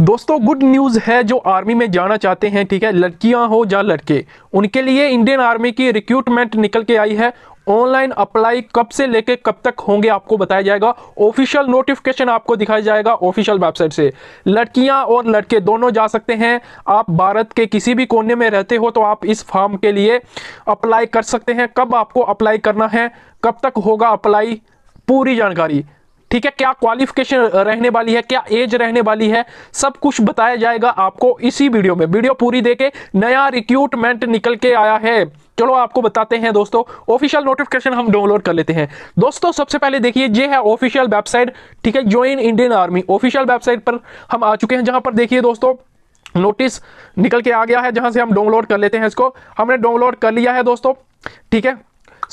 दोस्तों good news है जो आर्मी में जाना चाहते हैं ठीक है लड़कियां हो या लड़के उनके लिए इंडियन आर्मी की रिक्रूटमेंट निकल के आई है ऑनलाइन अप्लाई कब से लेके कब तक होंगे आपको बताया जाएगा ऑफिशियल नोटिफिकेशन आपको दिखाया जाएगा ऑफिशियल वेबसाइट से लड़कियां और लड़के दोनों जा सकते हैं आप भारत के किसी भी कोने में रहते हो तो आप इस फॉर्म के लिए अप्लाई कर सकते हैं कब आपको अप्लाई करना है कब तक होगा अप्लाई पूरी जानकारी ठीक है क्या क्वालिफिकेशन रहने वाली है क्या एज रहने वाली है सब कुछ बताया जाएगा आपको इसी वीडियो में वीडियो पूरी देके नया रिक्रूटमेंट निकल के आया है चलो आपको बताते हैं दोस्तों ऑफिशियल नोटिफिकेशन हम डाउनलोड कर लेते हैं दोस्तों सबसे पहले देखिए ये है ऑफिशियल वेबसाइट ठीक है join Indian army official website पर हम आ चुके हैं जहां पर देखिए दोस्तों नोटिस निकल के आ गया है जहां से हम डाउनलोड कर लेते हैं इसको हमने डाउनलोड कर लिया है दोस्तों ठीक है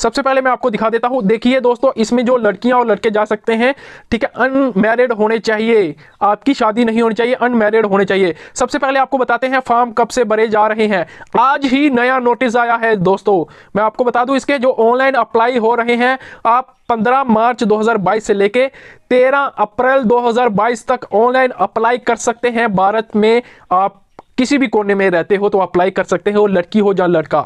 सबसे पहले मैं आपको दिखा देता हूं देखिए दोस्तों इसमें जो लड़कियां और लड़के जा सकते हैं ठीक है अनमेरिड होने चाहिए आपकी शादी नहीं होनी चाहिए अनमेरिड होने चाहिए सबसे पहले आपको बताते हैं फॉर्म कब से भरे जा रहे हैं आज ही नया नोटिस आया है दोस्तों मैं आपको बता दूं इसके जो ऑनलाइन अप्लाई हो रहे हैं आप 15 मार्च 2022 से लेके 13 अप्रैल 2022 तक ऑनलाइन अप्लाई कर सकते हैं भारत में आप किसी भी कोने में रहते हो तो अप्लाई कर सकते हो लड़की हो या लड़का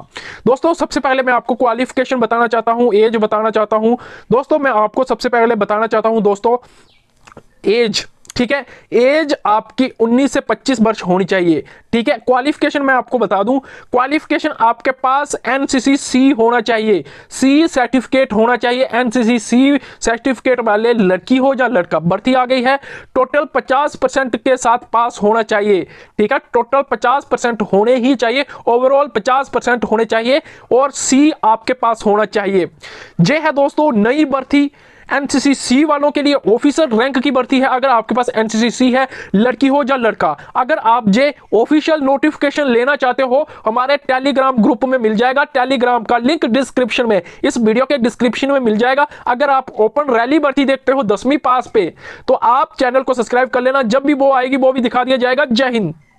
दोस्तों सबसे पहले मैं आपको क्वालिफिकेशन बताना चाहता हूँ एज बताना चाहता हूँ दोस्तों मैं आपको सबसे पहले बताना चाहता हूँ दोस्तों एज ठीक है एज आपकी 19 से 25 वर्ष होनी चाहिए ठीक है क्वालिफिकेशन मैं आपको बता दूं क्वालिफिकेशन आपके पास एनसीसी सी होना चाहिए सी सर्टिफिकेट होना चाहिए एनसीसी सी सर्टिफिकेट वाले लड़की हो या लड़का भर्ती आ गई है टोटल 50 परसेंट के साथ पास होना चाहिए ठीक है टोटल 50 परसेंट होने ही चाहिए ओवरऑल 50 परसेंट होने चाहिए और सी आपके पास होना चाहिए यह है दोस्तों नई भर्ती एनसीसी वालों के लिए ऑफिसर रैंक की भर्ती है अगर आपके पास एनसीसी है लड़की हो या लड़का अगर आप जे ऑफिशियल नोटिफिकेशन लेना चाहते हो हमारे टेलीग्राम ग्रुप में मिल जाएगा टेलीग्राम का लिंक डिस्क्रिप्शन में इस वीडियो के डिस्क्रिप्शन में मिल जाएगा अगर आप ओपन रैली भर्ती देखते हो दसवीं पास पे तो आप चैनल को सब्सक्राइब कर लेना जब भी वो आएगी वो भी दिखा दिया जाएगा जय हिंद